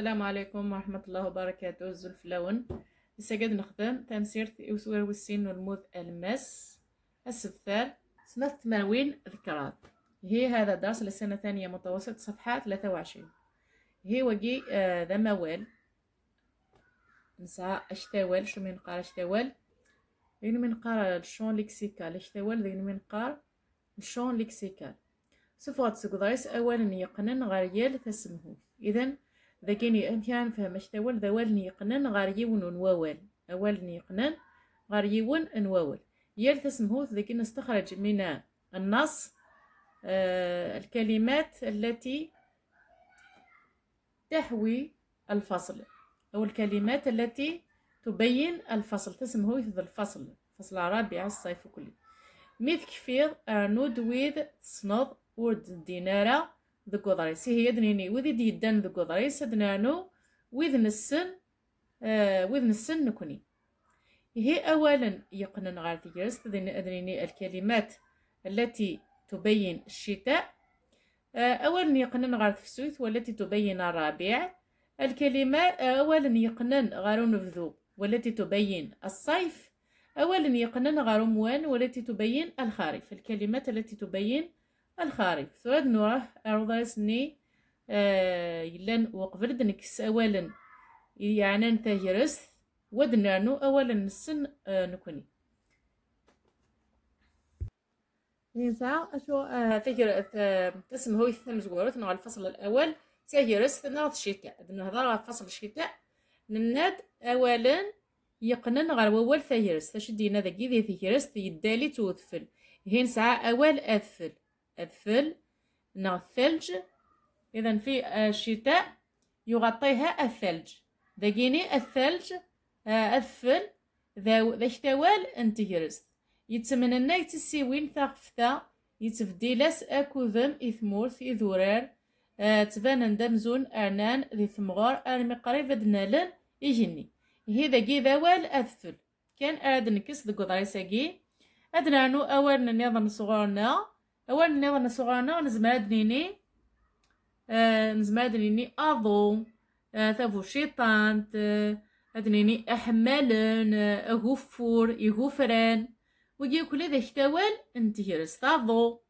السلام عليكم ورحمة الله وبركاته الزلفلون لسه قد نخدم تمسير وسور والسين والموذ المس السبثال سنة تماوين ذكرات هي هذا درس للسنة الثانية متوسط صفحة ثلاثة وعشرين هي وقي آه ذا موال نسعى اشتاول شو من قار اشتاول ذين يعني من قار الشون لكسيكال اشتاول ذين يعني من قار الشون لكسيكال سوف غتسقدريس أولا يقنن غير تسمه تسمهوت إذن ذاكيني امتيان فهمش تاول ذا والني غاريون غار يون نواول اوالني نيقنن غاريون يون نواول يال تسمهوث ذاك نستخرج من النص آه الكلمات التي تحوي الفصل أو الكلمات التي تبين الفصل تسمه ذا الفصل فصل على الصيف كله ميث كفير ارنود ويد سنوض ورد دينارا ذو قضريس هي دنيني وذي يدان ذو قضريس دنانو وذ نسن آه وذ نسن نكوني هي أولا يقنن غار تجرس أدنيني الكلمات التي تبين الشتاء آه أولا يقنن غار تفسوث والتي تبين الربيع الكلمات أولا يقنن غار نفذو والتي تبين الصيف أولا يقنن غار موان والتي تبين الخريف الكلمات التي تبين الخريف سراد نروح أرضاسني آه يلان وقبل دنكس أولا يعني انت نتهرس ودنانو أولا نسن آه نكوني ينسى أشو آه تهر آه، تسم هو يثم زورت نوع الفصل الأول تهرس نهض الشتاء نهضر على فصل الشتاء نناد أولا يقنن غير أول تهرس تشدينا ذاكي ذي تهرس يدالي توثفل هين ساعة أول أثفل الثل نو الثلج اذا في الشتاء يغطيها الثلج دقيني الثلج آه، الثل ذا احتوال انتجرز يتمنى لنا يتسيوين ثقفتا يتفديلاس اكوذم اثمورث اذورار آه، تبان دمزون ارنان ذي ثمغار ارمي قريب دنالن يجني هي ذاكي ذوال اثل كان اراد نكس ذي قضاريساكي ادنانو نو اول نظام صغارنا اول نيوانا صغرنا نزمها دنيني آه نزمها نيني اضو آه ثافو شيطان آه، ادنيني احمالن اغفور آه، يغفران وجي كل ذا شتاوال انتهرس تاضو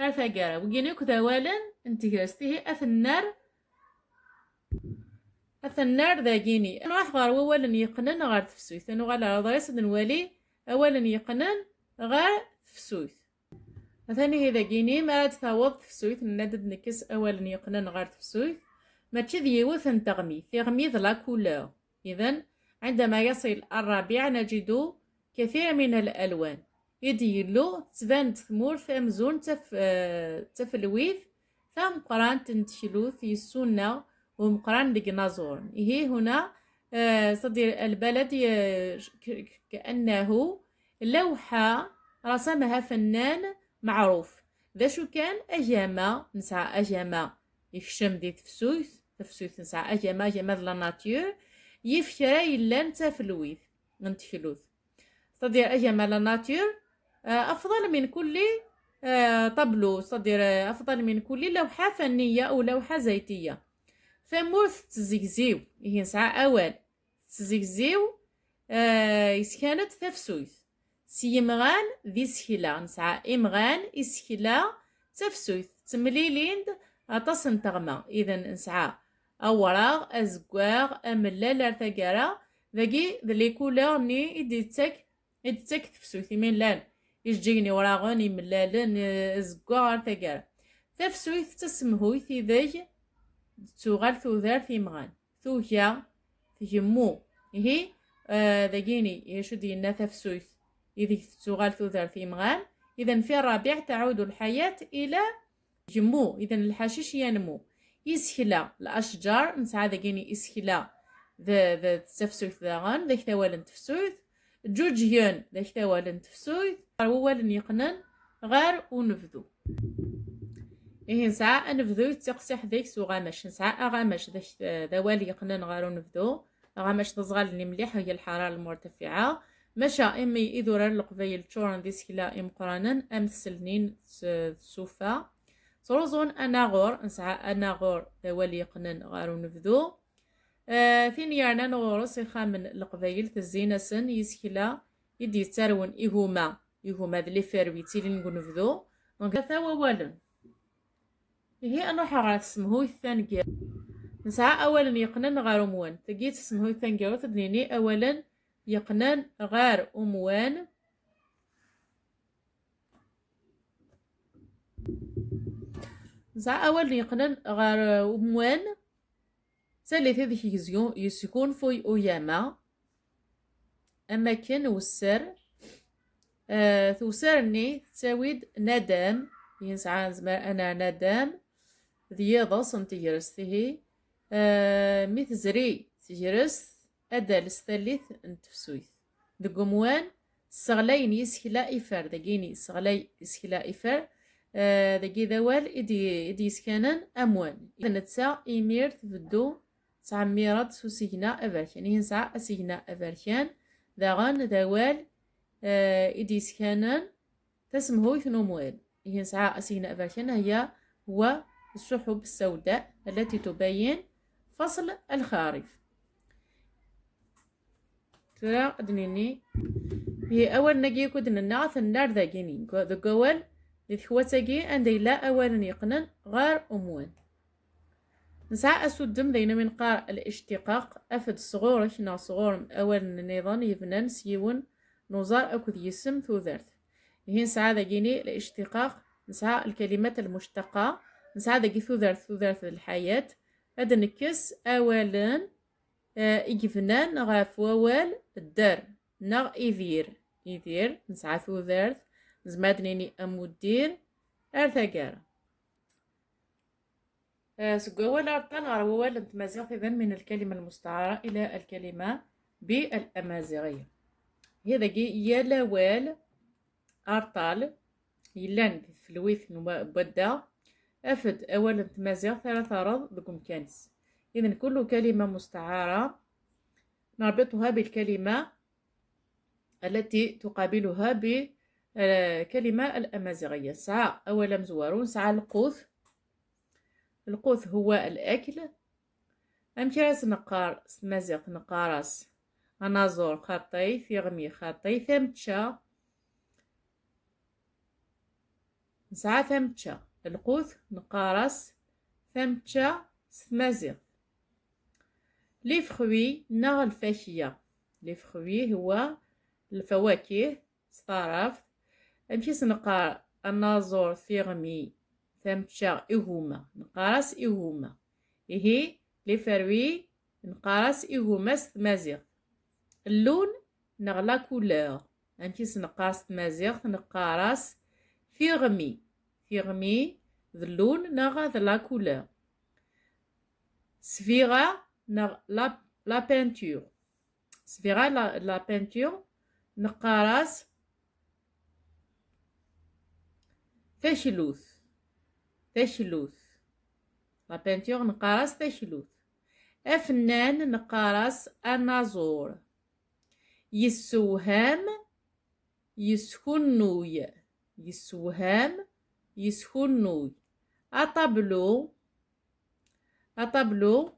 رفاقارا وجي نيك ثوالا انتهرس تهي اثنار اثنار ذا جيني انا احضر اولا يقنن غير تفسويت انا غالا غضريس نوالي اولا يقنن غير تفسويت مثلا إذا كيني ما تفاوض تفسويت نادد نكس اولا يقنن غير تفسويت ماشي ذيوث تغميث تغمي لا كولور اذا عندما يصل الربيع نجد كثير من الالوان يديلو تبان تثمور امزون تف آه، تفلويف ثم قران تنتشلو في السنة ومقران ديناصور هي هنا آه، صدير البلد آه، كأنه لوحة رسمها فنان معروف ذا شو كان أجامة نسعى أجامة يخشم دي تفسوث تفسوث نسعى أجامة اجاما دلا ناتور يفكرا يلا نتا فلويث نتفلوث تدير أجامة لا ناتور آه، أفضل من كل آه، طبلو تدير آه، أفضل من كل لوحة فنية أو لوحة زيتية فموث تزيكزيو هي نسعى أوان تزيكزيو يسكنت تفسوث سيمغان ذي سهلة نسعى إمغان إسهلة تفسوث تمليلين أتصن تغمى إذا نسعى أوراغ أزكواغ أملا لارتقارا ذاكي ذلي كولور ني إديتك إديتك تفسوث ملال وراغني وراغون يملالن أزقواغ أرتقارا تفسوث تسمهوث إذاي تغال ثوذار مغان ثوكيا ثيمو هي آه ذاكيني يشد ينا تفسوث إذ تغال تذر في مغان إذا في الربيع تعود الحياة إلى جمو إذا الحشيش ينمو إسهلا الأشجار نسعى ذاكيني إسهلا ذا ذا تفسوث غان ذا ثوالن تفسوث جوج يون ذا ثوالن تفسوث أولا يقنن غار ونفذو إيه نسعى نفذو تقسيح ذيك غامش نسعى أغامش ذا ذوال يقنن غار ونفذو غامش تصغال اللي مليح وهي الحرارة المرتفعة مشى إمي إذورا لقبيل تشورن دي سكلا إم قرانن أم سلنين سوفا صرزون أنا غور نسعى أنا غور دوالي قنن غارو نفذو آه فين يعنا من القبيل لقبيل سن يسكلا يدي تارون إهوما إهوما ذلي فاروي تيلين نفذو دونك ثوا والن هي أنا حرات اسمه الثانية نسعى أولا يقنن غارو موان تجيت اسمه الثانية وتدنيني أولا يقنان غار أموان زع أول يقنان غار أموان ثالث هذه يسكون في أياما أماكن والسر آه ثوسرني تساويد ندم ينسعى أنا ندم ذي ضصن تجرس ثهي آه مثزري تجرس أدالس ثالث نتفسويث دقموان سغلين يسخلا إفار دقيني سغلي يسخلا إفار دقي ذوال آه، إدي إدي سكانان أموان إذا نتسا إمير تبدو تعميرات سوسيهنا أفاركان يعني نسعى أسيهنا أفاركان داغان ذوال آه، إدي سكانان تسمهو يثنوموان هي نسعى أسيهنا أفاركان هي هو السحب السوداء التي تبين فصل الخارف ترى أدنيني هي أول نجي كودن النعث النار جوال ذقوال لثواتاقي أندي لا أول يقنن غار أمون نسعى أسودم ذين من قار الاشتقاق أفد صغورك نا صغور أول نيضان يبنان سيون نوزار أكد يسم ثوذرت هي نسعى جيني الاشتقاق نسعى الكلمات المشتقة نسعى ذاقي ثوذرت ثوذرت الحياة أدنكس أولان إجفنان آه، غاف ووال الدار نغ إذير إذير نسعى ثوذارث زمادنيني أم ودير أرثاقار آه، سقوا ولا أبطال ووال ولا تمازيغ إذن من الكلمة المستعارة إلى الكلمة بالأمازيغية هذا جي يلا وال أرطال يلان الويث بدا أفد أول انتمازيغ ثلاثة رض بكم كانس إذا كل كلمة مستعارة نربطها بالكلمة التي تقابلها بكلمة آه، الأمازيغية سعى أولا مزورون سعى القوث القوث هو الأكل أمكراس نقار مزيغ نقارس أنازور خطي فيغمي خطي ثمتشا سعى ثمتشا القوث نقارس ثمتشا سمازيغ لي فروي نغ الفاشيه لي فروي هو الفواكه ستعرفت امشي سنقا النازور فيرمي تمشى ايهوما نقاس ايهوما إهي لي فروي نقاس ايهوما ستمازيغ اللون لا كولور امشي سنقاس تمازيغ نقاس فيرمي فيرمي ذلون نغا لا كولور سفيغة la, la peinture صفيرة لا لا بينتور نقارات تشلوث تشلوث لا بانتيغ نقارس تشلوث أفنان نقارس أنازور يسوهام يسخنوي يسوهام يسكنوي أطابلو أطابلو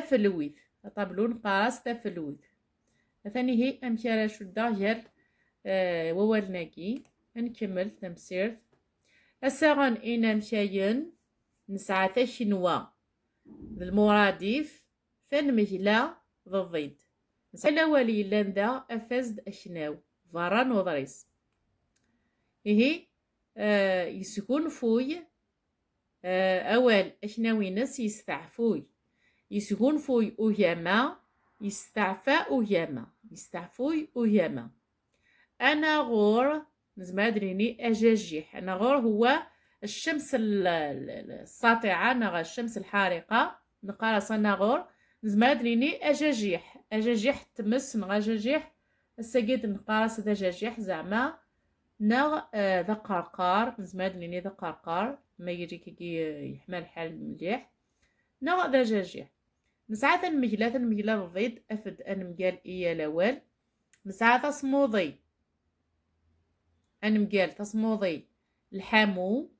تفلويد طابلون قاس تفلويد ثاني هي امكرا شو غير وورناكي ووالناكي نكمل تمسير الساغن إنا امشاين نسعة شنوا المرادف فن مهلا ضضيد الأولي والي لاندا أفزد أشناو فاران وضريس إهي آه يسكون فوي آه أول أشناوي ناس يستعفوي فوي أهيما يستعفى أهيما يستعفوي أهيما أنا غور نزما دريني أجاجيح أنا غور هو الشمس الساطعة نغا الشمس الحارقة نقارا غور نزما دريني أجاجيح أجاجيح تمس نغا أجاجيح الساقيد نقارا سد أجاجيح زعما نغ آه، ذا قرقار نزما دريني ذا قرقار ما يجي كي يحمل حال مليح نغ ذا أجاجيح مسعة مجلة المجلة الغيض أفد مجال إيا لوال مسعة تصموضي مجال تصموضي الحامو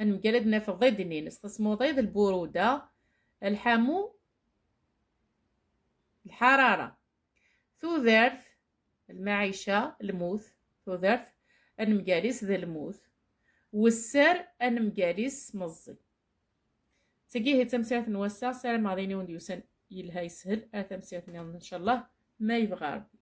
مجال أدنا في الغيض نينس تصموضي ذا البرودة الحامو الحرارة ثوذرث المعيشة الموت أن أنمقاليس ذا الموث والسر أنمقاليس مزي تجيه تمسيات نوسع سلام عليني ونديوسن يلها يسهل أتمسيات آه، إن شاء الله ما يبغى ربي